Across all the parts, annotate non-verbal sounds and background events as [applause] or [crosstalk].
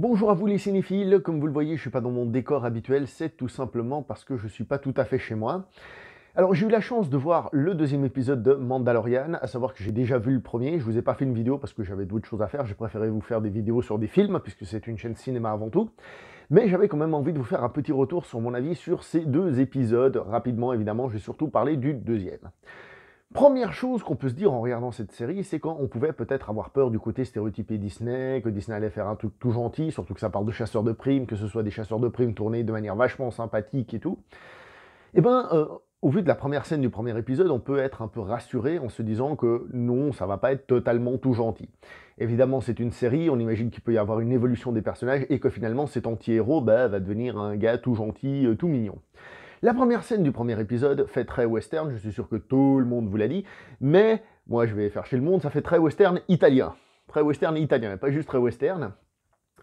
Bonjour à vous les cinéphiles, comme vous le voyez je suis pas dans mon décor habituel, c'est tout simplement parce que je suis pas tout à fait chez moi. Alors j'ai eu la chance de voir le deuxième épisode de Mandalorian, à savoir que j'ai déjà vu le premier, je vous ai pas fait une vidéo parce que j'avais d'autres choses à faire, j'ai préféré vous faire des vidéos sur des films, puisque c'est une chaîne cinéma avant tout, mais j'avais quand même envie de vous faire un petit retour sur mon avis sur ces deux épisodes, rapidement évidemment, je vais surtout parler du deuxième. Première chose qu'on peut se dire en regardant cette série, c'est qu'on pouvait peut-être avoir peur du côté stéréotypé Disney, que Disney allait faire un truc tout gentil, surtout que ça parle de chasseurs de primes, que ce soit des chasseurs de primes tournés de manière vachement sympathique et tout. Eh ben, euh, au vu de la première scène du premier épisode, on peut être un peu rassuré en se disant que non, ça va pas être totalement tout gentil. Évidemment, c'est une série, on imagine qu'il peut y avoir une évolution des personnages et que finalement cet anti-héros bah, va devenir un gars tout gentil, euh, tout mignon. La première scène du premier épisode fait très western, je suis sûr que tout le monde vous l'a dit, mais moi je vais faire chez le monde, ça fait très western italien. Très western italien, pas juste très western.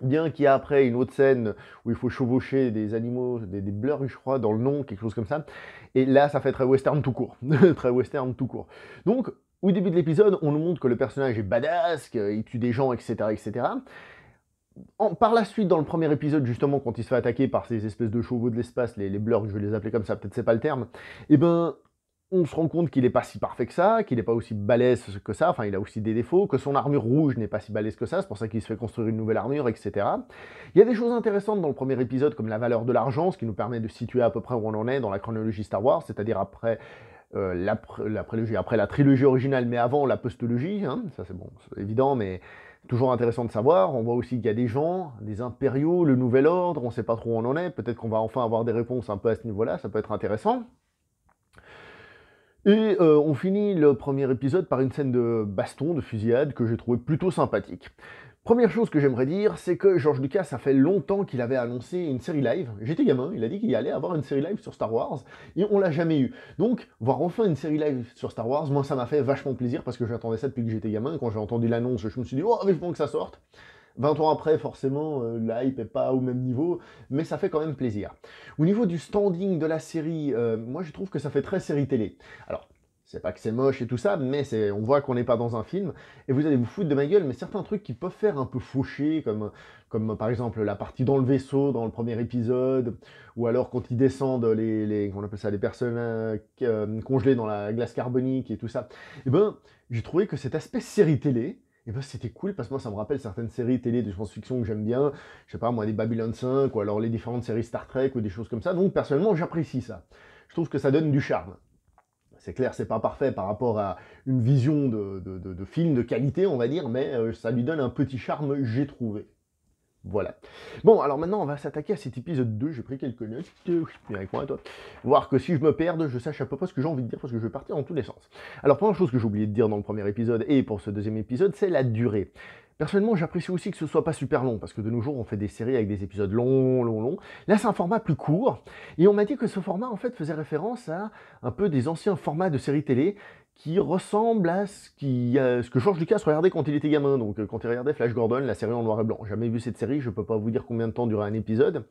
Bien qu'il y a après une autre scène où il faut chevaucher des animaux, des, des blurs, je crois, dans le nom, quelque chose comme ça. Et là, ça fait très western tout court. [laughs] très western tout court. Donc, au début de l'épisode, on nous montre que le personnage est badass, qu'il tue des gens, etc., etc par la suite, dans le premier épisode, justement, quand il se fait attaquer par ces espèces de chevaux de l'espace, les, les je vais les appeler comme ça, peut-être c'est pas le terme, eh ben, on se rend compte qu'il n'est pas si parfait que ça, qu'il n'est pas aussi balèze que ça, enfin il a aussi des défauts, que son armure rouge n'est pas si balèze que ça, c'est pour ça qu'il se fait construire une nouvelle armure, etc. Il y a des choses intéressantes dans le premier épisode, comme la valeur de l'argent, ce qui nous permet de situer à peu près où on en est dans la chronologie Star Wars, c'est-à-dire après euh, la, après la trilogie originale, mais avant la postologie, hein, ça c'est bon, c'est évident, mais Toujours intéressant de savoir, on voit aussi qu'il y a des gens, des impériaux, le nouvel ordre, on ne sait pas trop où on en est, peut-être qu'on va enfin avoir des réponses un peu à ce niveau-là, ça peut être intéressant. Et euh, on finit le premier épisode par une scène de baston, de fusillade, que j'ai trouvé plutôt sympathique. Première chose que j'aimerais dire, c'est que George Lucas, ça fait longtemps qu'il avait annoncé une série live. J'étais gamin, il a dit qu'il allait avoir une série live sur Star Wars, et on l'a jamais eu. Donc, voir enfin une série live sur Star Wars, moi, ça m'a fait vachement plaisir, parce que j'attendais ça depuis que j'étais gamin. Quand j'ai entendu l'annonce, je me suis dit « Oh, je pense que ça sorte !» 20 ans après, forcément, euh, l'hype la n'est pas au même niveau, mais ça fait quand même plaisir. Au niveau du standing de la série, euh, moi je trouve que ça fait très série télé. Alors, c'est pas que c'est moche et tout ça, mais on voit qu'on n'est pas dans un film, et vous allez vous foutre de ma gueule, mais certains trucs qui peuvent faire un peu faucher, comme, comme par exemple la partie dans le vaisseau dans le premier épisode, ou alors quand ils descendent les, les on appelle ça, les personnes euh, euh, congelées dans la glace carbonique et tout ça, et eh ben j'ai trouvé que cet aspect série télé, et eh ben c'était cool parce que moi ça me rappelle certaines séries télé de science-fiction que j'aime bien, je sais pas moi des Babylon 5 ou alors les différentes séries Star Trek ou des choses comme ça, donc personnellement j'apprécie ça. Je trouve que ça donne du charme c'est clair, c'est pas parfait par rapport à une vision de, film de qualité, on va dire, mais euh, ça lui donne un petit charme, j'ai trouvé. Voilà. Bon, alors maintenant, on va s'attaquer à cet épisode 2. J'ai pris quelques notes. Viens avec moi, toi. Voir que si je me perds, je sache à peu près ce que j'ai envie de dire parce que je vais partir dans tous les sens. Alors, première chose que j'ai oublié de dire dans le premier épisode et pour ce deuxième épisode, c'est la durée. Personnellement, j'apprécie aussi que ce soit pas super long, parce que de nos jours, on fait des séries avec des épisodes longs, longs, longs. Là, c'est un format plus court, et on m'a dit que ce format, en fait, faisait référence à un peu des anciens formats de séries télé qui ressemble à euh, ce, que George Lucas regardait quand il était gamin, donc euh, quand il regardait Flash Gordon, la série en noir et blanc. Jamais vu cette série, je peux pas vous dire combien de temps durait un épisode,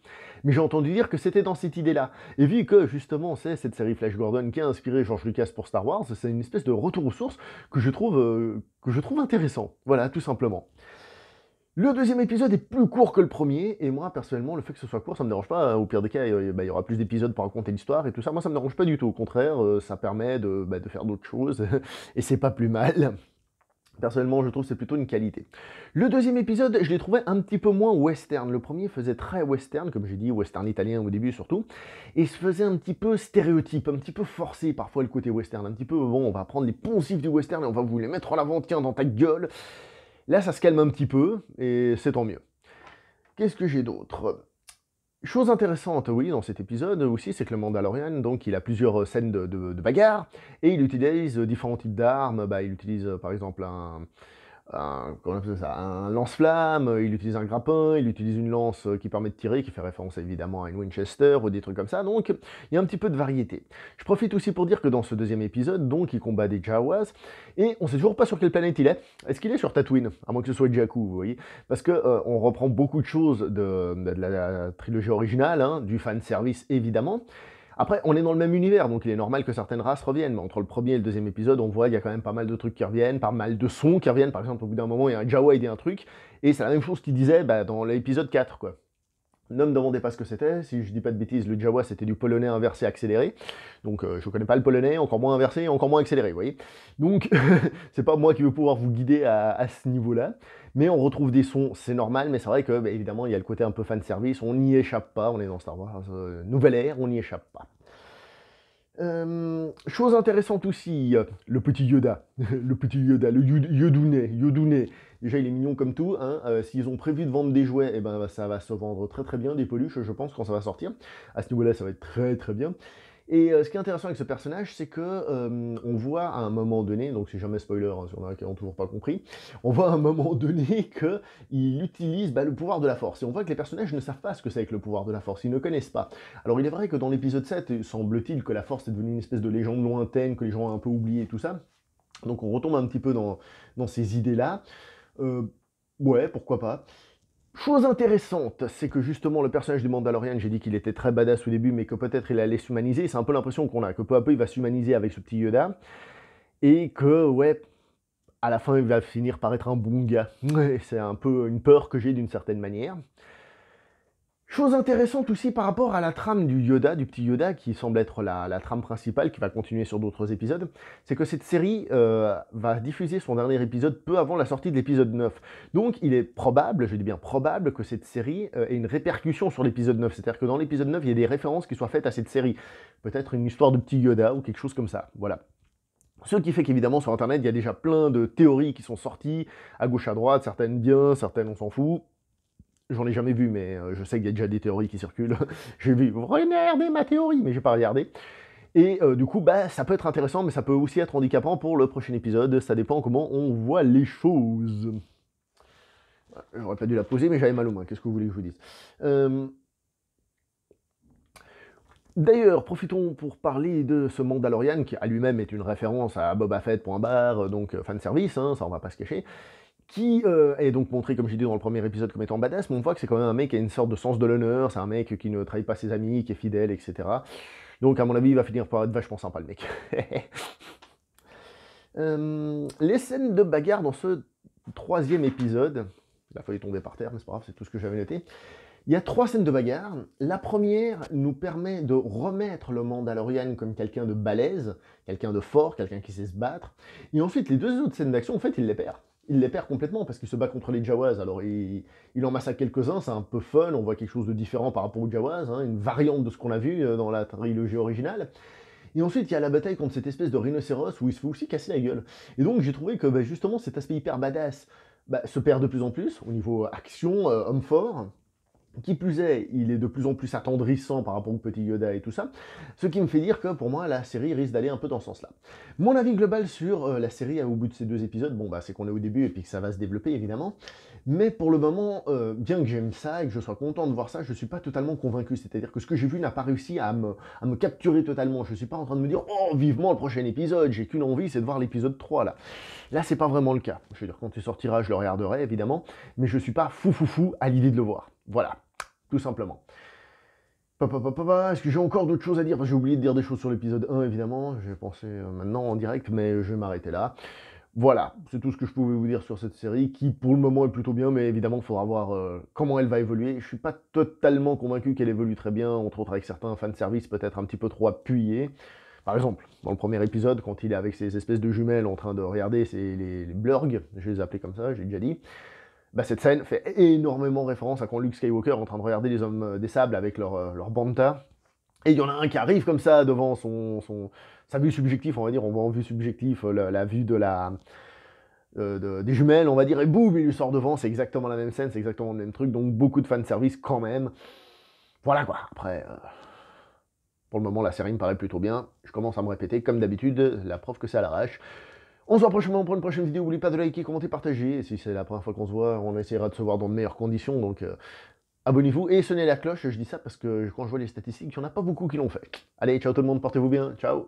mais j'ai entendu dire que c'était dans cette idée-là. Et vu que justement c'est cette série Flash Gordon qui a inspiré George Lucas pour Star Wars, c'est une espèce de retour aux sources que je trouve, euh, que je trouve intéressant. Voilà, tout simplement. Le deuxième épisode est plus court que le premier, et moi, personnellement, le fait que ce soit court, ça me dérange pas. Euh, au pire des cas, euh, bah, il y aura plus d'épisodes pour raconter l'histoire et tout ça. Moi, ça me dérange pas du tout. Au contraire, euh, ça permet bah, de, faire d'autres choses, [laughs] et c'est pas plus mal. Personnellement, je trouve que c'est plutôt une qualité. Le deuxième épisode, je l'ai trouvé un petit peu moins western. Le premier faisait très western, comme j'ai dit, western italien au début surtout, et se faisait un petit peu stéréotype, un petit peu forcé parfois le côté western, un petit peu, bon, on va prendre les poncifs du western et on va vous les mettre en avant, tiens, dans ta gueule. Là, ça se calme un petit peu, et c'est tant mieux. Qu'est-ce que j'ai d'autre Chose intéressante, oui, dans cet épisode aussi, c'est que le Mandalorian, donc, il a plusieurs scènes de, bagarre, et il utilise différents types d'armes. Bah, il utilise, euh, par exemple, un, un, lance-flamme, il utilise un grappin, il utilise une lance euh, qui permet de tirer, qui fait référence évidemment à une Winchester ou des trucs comme ça, donc il y a un petit peu de variété. Je profite aussi pour dire que dans ce deuxième épisode, donc il combat des Jawas, et on sait toujours pas sur quelle planète il est. Est-ce qu'il est sur Tatooine À moins que ce soit Jakku, vous voyez Parce qu'on euh, reprend beaucoup de choses de, la, trilogie originale, hein, du fan service évidemment, après, on est dans le même univers, donc il est normal que certaines races reviennent. Mais entre le premier et le deuxième épisode, on voit qu'il y a quand même pas mal de trucs qui reviennent, pas mal de sons qui reviennent. Par exemple, au bout d'un moment, il y a un Jawa, il dit un truc. Et c'est la même chose qu'il disait bah, dans l'épisode 4, quoi. Ne me demandez pas ce que c'était. Si je dis pas de bêtises, le Jawa, c'était du polonais inversé accéléré. Donc, je euh, je connais pas le polonais, encore moins inversé, encore moins accéléré, vous voyez. Donc, [laughs] c'est pas moi qui vais pouvoir vous guider à, ce niveau-là. Mais on retrouve des sons, c'est normal, mais c'est vrai que, bah, évidemment, il y a le côté un peu fan service. On n'y échappe pas, on est dans Star Wars. Euh, nouvelle ère, on n'y échappe pas. Euh, chose intéressante aussi, le petit Yoda, [laughs] le petit Yoda, le Yodounet, Yodounet. Déjà, il est mignon comme tout. Hein. Euh, s'ils ont prévu de vendre des jouets, eh ben, ça va se vendre très très bien, des peluches, je pense, quand ça va sortir. À ce niveau-là, ça va être très très bien. Et euh, ce qui est intéressant avec ce personnage, c'est que euh, on voit à un moment donné, donc c'est jamais spoiler hein, si on a qui n'ont toujours pas compris, on voit à un moment [laughs] donné que il utilise bah, le pouvoir de la force. Et on voit que les personnages ne savent pas ce que c'est que le pouvoir de la force, ils ne connaissent pas. Alors il est vrai que dans l'épisode 7, semble-t-il que la force est devenue une espèce de légende lointaine, que les gens ont un peu oublié tout ça. Donc on retombe un petit peu dans, ces idées-là. Euh, ouais, pourquoi pas. Chose intéressante, c'est que justement le personnage du Mandalorian, j'ai dit qu'il était très badass au début, mais que peut-être il allait s'humaniser. C'est un peu l'impression qu'on a, que peu à peu il va s'humaniser avec ce petit Yoda. Et que, ouais, à la fin il va finir par être un bon gars. [laughs] c'est un peu une peur que j'ai d'une certaine manière. Chose intéressante aussi par rapport à la trame du Yoda, du petit Yoda, qui semble être la, trame principale, qui va continuer sur d'autres épisodes, c'est que cette série euh, va diffuser son dernier épisode peu avant la sortie de l'épisode 9. Donc il est probable, je dis bien probable, que cette série euh, ait une répercussion sur l'épisode 9. C'est-à-dire que dans l'épisode 9, il y a des références qui soient faites à cette série. Peut-être une histoire de petit Yoda ou quelque chose comme ça. Voilà. Ce qui fait qu'évidemment sur Internet, il y a déjà plein de théories qui sont sorties, à gauche, à droite, certaines bien, certaines on s'en fout. J'en ai jamais vu, mais euh, je sais qu'il y a déjà des théories qui circulent. [laughs] j'ai vu, regardez ma théorie, mais j'ai pas regardé. Et euh, du coup, bah, ça peut être intéressant, mais ça peut aussi être handicapant pour le prochain épisode. Ça dépend comment on voit les choses. J'aurais pas dû la poser, mais j'avais mal au moins, Qu'est-ce que vous voulez que je vous dise euh, D'ailleurs, profitons pour parler de ce Mandalorian qui à lui-même est une référence à Boba Fett.bar, donc fan service, hein, ça on va pas se cacher qui euh, est donc montré, comme j'ai dit dans le premier épisode, comme étant badass, mais on voit que c'est quand même un mec qui a une sorte de sens de l'honneur, c'est un mec qui ne trahit pas ses amis, qui est fidèle, etc. Donc, à mon avis, il va finir par être vachement sympa, le mec. [laughs] Euh, les scènes de bagarre dans ce troisième épisode, il a fallu tomber par terre, mais c'est pas grave, c'est tout ce que j'avais noté. Il y a trois scènes de bagarre. La première nous permet de remettre le Mandalorian comme quelqu'un de balèze, quelqu'un de fort, quelqu'un qui sait se battre. Et ensuite, les deux autres scènes d'action, en fait, il les perd il les perd complètement parce qu'il se bat contre les Jawas. Alors il, en massacre quelques-uns, c'est un peu fun, on voit quelque chose de différent par rapport aux Jawas, hein, une variante de ce qu'on a vu euh, dans la trilogie originale. Et ensuite, il y a la bataille contre cette espèce de rhinocéros où il se fait aussi casser la gueule. Et donc j'ai trouvé que bah, justement cet aspect hyper badass bah, se perd de plus en plus au niveau action, euh, homme fort. Qui plus est, il est de plus en plus attendrissant par rapport au petit Yoda et tout ça, ce qui me fait dire que pour moi la série risque d'aller un peu dans ce sens-là. Mon avis global sur euh, la série au bout de ces deux épisodes, bon bah, c'est qu'on est au début et puis que ça va se développer évidemment, mais pour le moment, euh, bien que j'aime ça et que je sois content de voir ça, je suis pas totalement convaincu, c'est-à-dire que ce que j'ai vu n'a pas réussi à me, capturer totalement, je suis pas en train de me dire « Oh, vivement le prochain épisode, j'ai qu'une envie, c'est de voir l'épisode 3 là ». Là c'est pas vraiment le cas, je veux dire quand il sortira je le regarderai évidemment, mais je suis pas fou fou fou à l'idée de le voir, voilà tout simplement. Est-ce que j'ai encore d'autres choses à dire J'ai oublié de dire des choses sur l'épisode 1, évidemment. J'ai pensé euh, maintenant en direct, mais je vais m'arrêter là. Voilà, c'est tout ce que je pouvais vous dire sur cette série, qui pour le moment est plutôt bien, mais évidemment, il faudra voir euh, comment elle va évoluer. Je suis pas totalement convaincu qu'elle évolue très bien, entre autres avec certains service peut-être un petit peu trop appuyés. Par exemple, dans le premier épisode, quand il est avec ces espèces de jumelles en train de regarder ses les, les je les appelais comme ça, j'ai déjà dit, bah, cette scène fait énormément référence à quand Luke Skywalker est en train de regarder les hommes euh, des sables avec leur, euh, leur banta. Et il y en a un qui arrive comme ça devant son, sa vue subjective, on va dire, on voit en vue subjective euh, la, vue de la, des jumelles, on va dire, et boum, il lui sort devant, c'est exactement la même scène, c'est exactement le même truc, donc beaucoup de fanservice quand même. Voilà quoi, après, pour le moment, la série me paraît plutôt bien, je commence à me répéter, comme d'habitude, la preuve que c'est à l'arrache. On se voit prochainement pour une prochaine vidéo. N'oubliez pas de liker, commenter, partager. Et si c'est la première fois qu'on se voit, on essaiera de se voir dans de meilleures conditions. Donc euh, abonnez-vous et sonnez la cloche. Je dis ça parce que quand je vois les statistiques, il n'y en a pas beaucoup qui l'ont fait. Allez, ciao tout le monde, portez-vous bien. Ciao